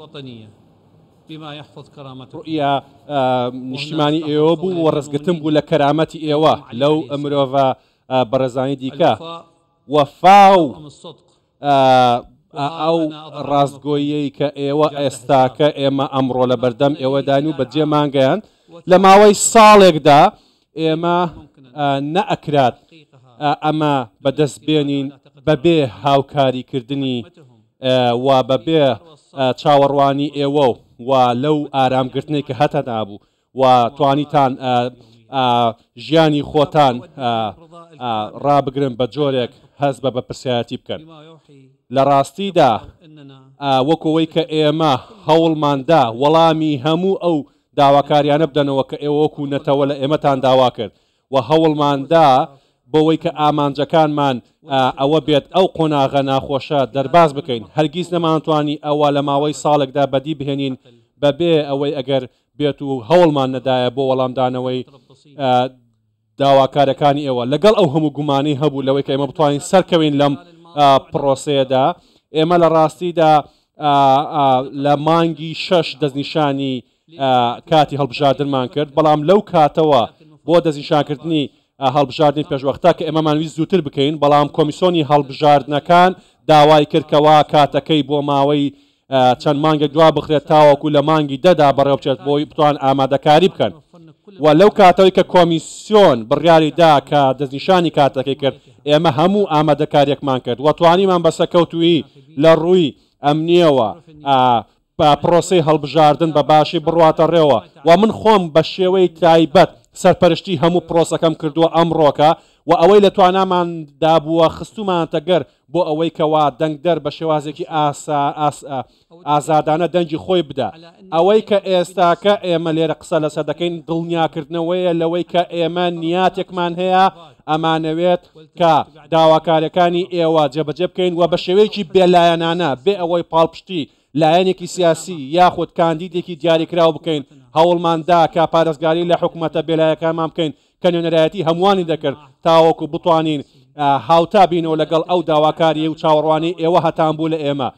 الوطنية بما يحفظ كرامة رؤية نیشتیمانی ئێوە بوو و ڕزگرتم بوو لە کەرامەتی ئێوە لەو مرۆڤە بەڕێزانی دیکە وەفاو ئەو ڕاستگۆیەی کە ئێوە ئێستاکە ئێمە ئەمڕۆ لە بەردەم ئێوەدان و بەجێ مانگەیان لە ماوەی ساڵێکدا ئێمە نەئەکرات ئەمە بەدەست بێنین بەبێ هاوکاریکردنی وا بەبێ چاوەڕوانی ئێوە و لەو ئارامگرتنێک کە هەتە نابوو و توانیتان ژیانی خۆتان ڕابگرن بە جۆرێک هەز بە بە پرسیاتی بکەن لە ڕاستیدا وەکەوەی کە ئێمە هەوڵماندا وەڵامی هەموو ئەو داواکاریانە بدەنەوە کە ئێوەکو نەتەوە لە ئێمەتان داوا کرد و هەوڵماندا بۆەوەی کە ئامانجەکانمان ئەوە بێت ئەو قۆناغە ناخۆشە دەرباز بکەین هەرگیز نەمانتوانی ئەوە لە ماوەی ساڵێکدا بەدی بهێنین بەبێ ئەوەی ئەگەر بێت و هەوڵمان نەدایە بۆ وەڵامدانەوەی داواکارەکانی ئێوە لەگەڵ ئەو هەموو گومانی هەبوو لەوەی کە ئێمە بتوانین سەرکەوین لەم پرۆسەیەدا ئێمە لە ڕاستیدا لە مانگی شەش دەستنیشانی کاتی هەڵبژاردنمان کرد بەڵام لەو کاتەوە بۆ دەستنیشانکردنی هەڵبژاردننی پێشوەختا کە ئێمەمانوی زووتر بکەین بەڵام کۆمیسۆنی هەڵبژاردنەکان داوای کردکەوە کاتەکەی بۆ ماوەی چەند مانگێک دوا بخرێت تاوەکو لە مانگی دەدا بەڕێوچێت بۆی بتوان ئامادەکاری بکەن و لەو کاتەوەی کە کۆمیسیۆن بڕیاری دا کە دەزیشانی کاتەکەی کرد ئێمە هەموو ئامادەکاریەکمان کرد وەتوانیمان بەسەکەوتویی لە ڕووی ئەمنیەوە پرۆسی هەڵبژاردن بە باشی بڕواتە ڕێەوە و من خۆم بە شێوەی تایبەت سەرپەرشتی هەموو پرۆسەکەم کردووە ئەمڕۆکە و ئەوەی لە توانامان دابووە خستومان تەگەر بۆ ئەوەی کەوا دەنگ دەر بە شێوازێکی ئاسا ئازادانە دەنجی خۆی بدە ئەوەی کە ئێستاکە ئێمە لێرە قسە لە سەدەکەین دڵنیاکردنەوەیە لەوەی کە ئێمە نیاتێکمان هەیە ئەمانەوێت کە داواکارەکانی ئێوە جێبەجێ بکەین و بە شێوەیەکی بێلایەنانە بێ ئەوەی پاڵپشتی لایەنێکی سیاسی یاخود کاندیدێکی دیاریکراوە بکەین هەوڵماندا کا پارێزگاری لە حکوومەتە بێلایەکانمان بکەین کە نوێنەرایەتی هەمووانی دەکرد تاوەکو بتوانین هاوتا بینەوە لەگەڵ ئەو داواکاری و چاوەڕوانی ئێوە هەتان بوو لە ئێمە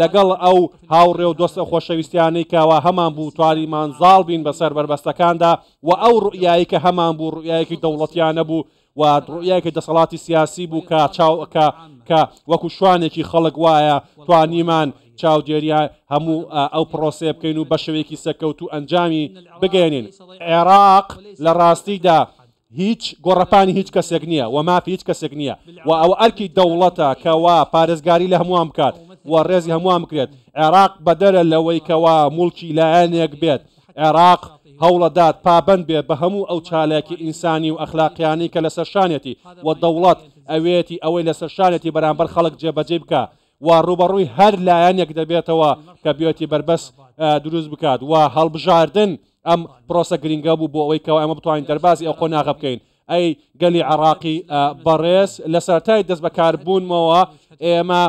لەگەڵ ئەو هاوڕێ و دۆستە خۆشەویستیانەی کاوە هەمان بوو تواریمان زاڵ بین بەسەر بەربەستەکاندا و ئەو ڕویایی کە هەمان بوو ڕویایەکی دەوڵەتیانە بوو و ڕویایکە دەسەڵاتی سیاسی بوو کە چاوکە کە وەکو شوانێکی خەڵک وایە توانیمان چاودێریە هەموو ئەو پرۆسێ بکەین و بە شوێکی سەکەوت و ئەنجامی بگەێنین عێراق لە ڕاستیدا هیچ گۆڕپانی هیچ کەسێک نییە و مافی هیچ کەسێک نییە و ئەو ئەرکی دەوڵەتە کەوا پارێزگاری لە هەمووان بکات و ڕێزی هەمووان بکرێت عێراق بەدەرە لەوەی کەوا مڵکی لایەنێک بێت عێراق هەوڵەدات پابند بێ بە هەموو ئەو چالێکی ئینسانی و ئەخلاقیانی کە لەسەرشانێتی و دەوڵەت ئەوێتی ئەوەی لەسەرشانێتی بەرامبەر خەڵک جێبەجێ بکە وا ڕوبەڕووی هەر لایەنێک دەبێتەوە کە بێتی بربەس دروست بکات وا هەڵبژاردن ئەم پرۆسە گرنگە بوو بۆ ئەوەی کەەوە ئەمە بتوانین دەربازی ئەو قۆناغ بکەین ئەی گەلی عراقی بەڕێز لە سەرای دەست بەکار بوونمەوە ئێمە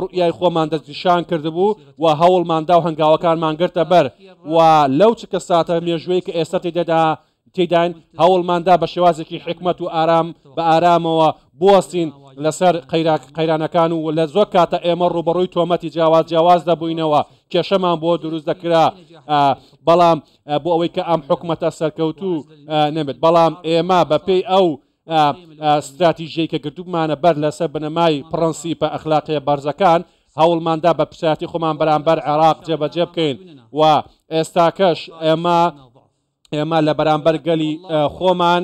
ڕوئای خۆمان دەستیشان کردبوو و هەوڵماندا و هەنگاوەکانمان گرتە بەر و لەو چ کە ساتە مێژوەی کە ئێستا تێدەدا تێداین هەوڵماندا بە شێوازێکی حکمت و ئارام بە ئارامەوە بۆستین لەسەر قەیرانەکان و لە زۆر کاتە ئێمە ڕوبڕووی تۆمەتی جیاواز جیاواز دەبووینەوە کێشەمان بۆ دروست دەکرا بەڵام بۆ ئەوەی کە ئەم حکوومەتە سەرکەوتو نەبێت بەڵام ئێمە بە پێی ئەو استراتیژی کە گردوومانە بەر لەسەر بنەمای پرەنسیپە ئەخلاقیە بەرزەکان هەوڵماندا بە پشتی خۆمان بەرامبەر عراق جێبەجێ بکەین و ئێستاکەش ئێمە ئێمە لە بەرامبەر گەلی خۆمان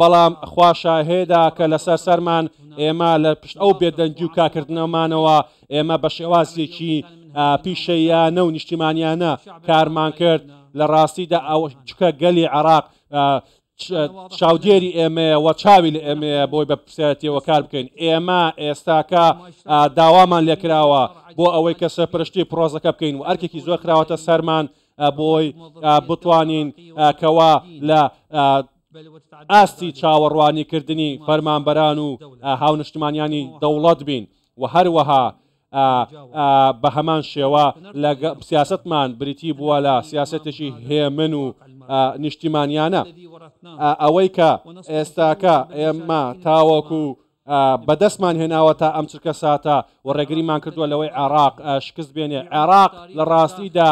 بەڵام خواشاهێدا کە لەسەر سەرمان ئێمە لە پشت ئەو بێدەنگی و کاکردنەوەمانەوە ئێمە بە شێوازێکی پیشەیانە و نیشتیمانیانە کارمان کرد لە ڕاستیدا ئەو چکە گەلی عراق چاودێری ئێمەیە وە چاوی لە ئێمەیە بۆی بە پرسیەتەوە کار بکەین ئێمە ئێستاکە داوامان لێکراوە بۆ ئەوەی کە سەرپشتی پرۆزەکە بکەین و ئەرکێکی زۆر کراوەتە سەرمان بۆی بتوانین کەوا لە ئاستی چاوەڕوانیکردنی فەرمانبەران و هاو نیشتمانیانی دەوڵەت بین و هەروەها بە هەمان شێوە لە سیاستمان بریتی بووە لە سیاستێکی هێمن و نیشتیمانیانە ئەوەی کە ئێستاکە ئێمە تاوەکو بەدەستمان هێناوە تا ئەم چرکە ساتە و ڕێگریمان کردووە لەوەی عراق شکست بێنێ عراق لە ڕاستیدا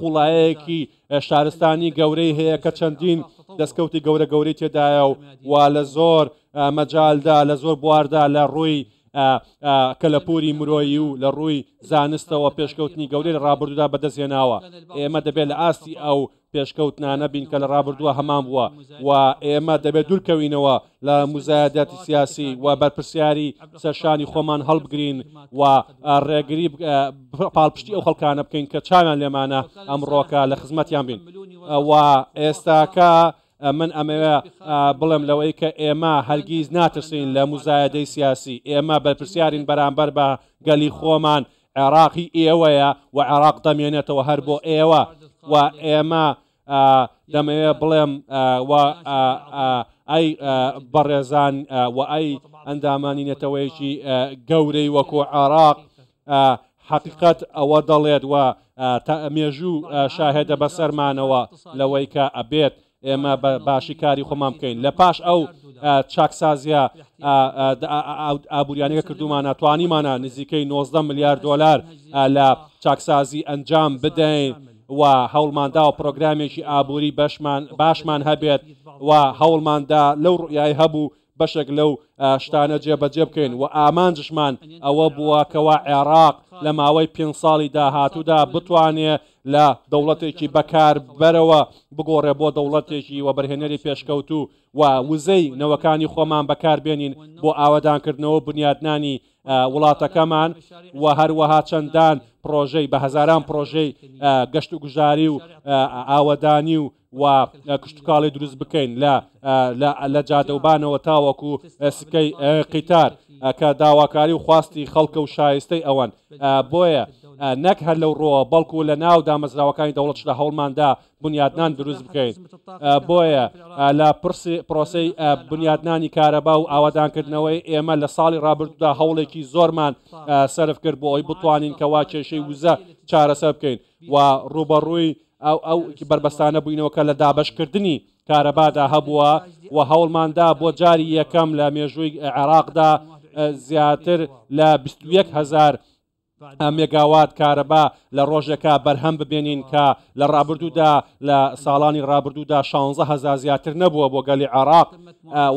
قوڵایەکی شارستانی گەورەی هەیە کە چەندین دەستکەوتی گەورە گەوری تێدایە و وا لە زۆر مەجالدا لە زۆر بواردا لە ڕووی کە لە پوری مرۆیی و لە ڕووی زانستەوە پێشکەوتنی گەورەی لە ڕابردودا بەدەستێناوە ئێمە دەبێت لە ئاستی ئەو پێشکەوتنانە بین کە لە ڕابردووە هەمان بووە و ئێمە دەبێت دوورکەوینەوە لە موزایەتی سیاسی و بەرپرسیاری سەرشانی خۆمان هەڵبگرین و ڕێگری پاڵپشتی ئەو خەڵکانە بکەین کە چاویان لێمانە ئەمڕۆکە لە خزمەتیان بین و ئێستاکە من ئەمەوە بڵێم لەوەی کە ئێمە هەرگیز ناترسین لە موزایەدەی سیاسی ئێمە بەرپسیارین بەرامبەر بە گەلی خۆمان عێراقی ئێوەیە و عێراق دەمێنێتەوە هەر بۆ ئێوە و ئێمە دەمەوێت بڵێم ئەی بەڕێزان و ئەی ئەندامانینەتەوەیکی گەورەی وەکو عراق حقیقت ئەوە دەڵێت و مێژوو شاهێدە بەسەرمانەوە لەوەی کە ئەبێت ئێمە باشی کاری خۆمان بکەین لە پاش ئەو چاکسازیە ئابوریانەکە کردومان ناتوانیمانە نزیکەی 90 میلیار دلار لە چاکسازی ئەنجام بدەین و هەوڵماندا و پرۆگرامێکی ئابووری باشمان هەبێت و هەوڵماندا لەو ڕیای هەبوو بەشێک لەو شتانە جێبەجێ بکەین و ئامانجشمان ئەوە بووە کەوا عێراق لە ماوەی پێ ساڵی داهاتوودا بتوانێت لە دەوڵەتێکی بەکاربەرەوە بگۆڕێ بۆ دەوڵەتێکی وەبەرهێنەری پێشکەوت و و وزەی نەوەکانی خۆمان بەکاربێنین بۆ ئاوادانکردنەوە بنیادنانی وڵاتەکەمان و هەروەها چەندان پرۆژەی بە هزاران پرۆژەی گەشت و گوژاری و ئاوەدانی و و کشتتوکاڵی دروست بکەین لە جادەوبانەوە تاوەکو سکەی قیتار کە داواکاری و خواستی خەڵکە و شایستەی ئەوەن بۆیە نەک هەر لەو ڕۆوە بەڵکو لە ناو دامەزراوەکانی دەوڵەت لە هەوڵماندا بنیادنان دروست بکەین بۆیە لە پرسی پرۆسی بنیادنانی کارەبا و ئاوادانکردنەوەی ئێمە لە ساڵی رابردا هەوڵێکی زۆرمان سرف کرد بۆ ئەوی بتوانین کەوا کێشەی وزە چارەسە بکەین و ڕوبەڕووی ئەو ئەو بربەستانە بووینەوە کە لە دابشکردنی کارەبادا هەبووە و هەوڵماندا بۆ جاری یەکەم لە مێژووی عێراقدا زیاتر لە 21 هزار ئەمێگاوات کارەبا لە ڕۆژێکە بەرهەم ببێنین کە لە ڕابردوودا لە ساڵانی ڕابردوودا 16 هزار زیاتر نەبووە بۆ گەلی عراق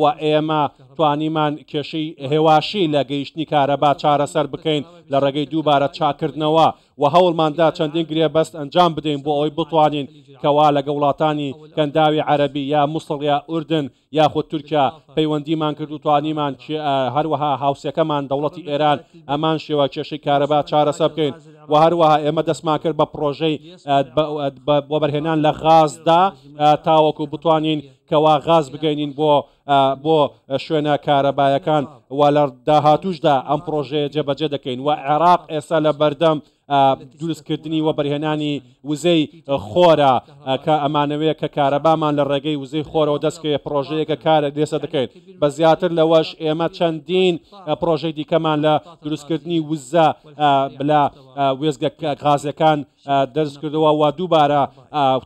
و ئێمە توانیمان کێشەی هێواشی لە گەیشتنی کارەبا چارەسەر بکەین لە ڕێگەی دووبارە چاکردنەوە و هەوڵماندا چەندین گرێ بەست ئەنجام بدەین بۆ ئەوەی بتوانین کەوا لەگە وڵاتانی کەنداوی عەربی یا مستڵیا ئوردن یاخود تورکیا پەیوەندیمان کرد و توانیمان هەروەها هاوسەکەمان دەوڵەتی ئێران ئەمان شێوە کێشەی کارەبا چارەسە بکەین و هەروەها ئێمە دەستمان کرد بە پرۆژەی بۆ بەرهێنان لە غازدا تاوەکو بتوانین کەوا غاز بگەینین بۆ بۆ شوێنە کارەبایەکان و لە داهاتوشدا ئەم پرۆژەیە جێبەجێ دەکەین و عێراق ئێستا لە بەردەم دروستکردنی وە بەرهێنانی وزەی خۆرە کە ئەمانەوەیە کە کارەبامان لە ڕێگەی وزەی خۆرەوە دەستکەوێت پرۆژەیەکە کارە دێسە دەکەیت بە زیاتر لەوەش ئێمە چەندین پرۆژەی دیکەمان لە دروستکردنی وزە بلا وێزگە غازەکان دەست کردەوە وا دووبارە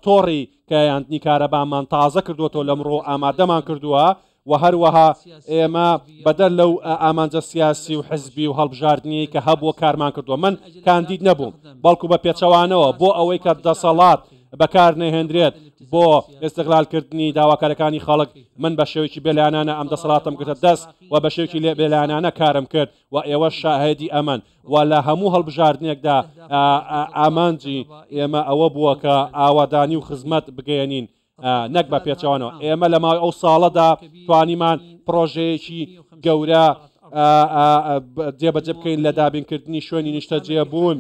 تۆڕی کەیاندنی کارەبامان تازە کردوەوە لەمڕۆ ئامادەمان کردووە و هەروەها ئێمە بەدەر لەو ئامانجە سیاسی و حزبی و هەڵبژاردننی کە هەبوو کارمان کردووە من کاندید نەبووم بەڵکو بە پێچەوانەوە بۆ ئەوەی کە دەسەڵات بەکار نەهێنرێت بۆ ئێستقلالکردنی داواکارەکانی خەڵک من بە شێوکی بێلانانە ئەم دەسەڵاتم کردە دەست و بە شێوکی لێ بێلانانە کارم کرد و ئێوە شاهدی ئەمن و لە هەموو هەڵبژاردنێکدا ئامانجی ئێمە ئەوە بووە کە ئاوادانی و خزمەت بگەێنین نەک بە پێچوانەوە ئێمە لە ماوەی ئەو ساڵەدا توانیمان پرۆژەیەکی گەورە جێبەجێ بکەین لە دابینکردنی شوێنی نیشتە جێبوون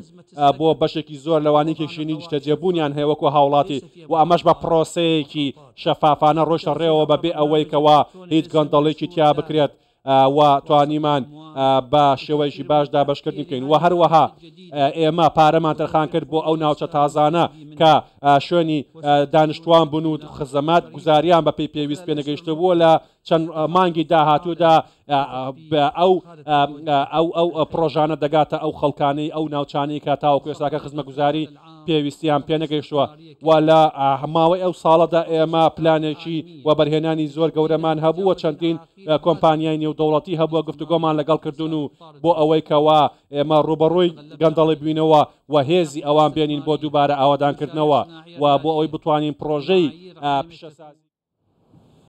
بۆ بەشێکی زۆر لەوانی کێشینی نیشتە جێبوونیان هەیەوەکو هاوڵاتی و ئەمەش بە پرۆسەیەکی شەفافانە ڕۆشتە ڕێەوە بەبێ ئەوەیکەوە هیچ گەندەڵێکی تیا بکرێت و توانیمان بە شێوەیەشی باشدا بەشکردنی بکەین و هەروەها ئێمە پارەمان تەرخان کرد بۆ ئەو ناوچە تازانە کە شوێنی دانیشتوان بوون و خزەمات گوزاریان بە پێی پێویست پێنەگەیشتە بووە لە چەند مانگی داهاتوودا ئەو ئەو ئەو پرۆژانە دەگاتە ئەو خەڵکانەی ئەو ناوچانی کە تاوە کوێساکە خزمە گوزاری پێویستیان پێنەگەیشتووە و لە هەماوەی ئەو ساڵەدا ئێمە پلانێکی و بەرهێنانی زۆر گەورەمان هەبووە چەندین کۆمپانیای نێودەوڵەتی هەبووە گفتوگۆمان لەگەڵ کردوون و بۆ ئەوەی کەوا ئێمە ڕوبەڕووی گەندەڵی بینەوە و هێزی ئەوان بێنین بۆ دووبارە ئاوادانکردنەوە و بۆ ئەوی بتوانین پرۆژەی پیشەسازی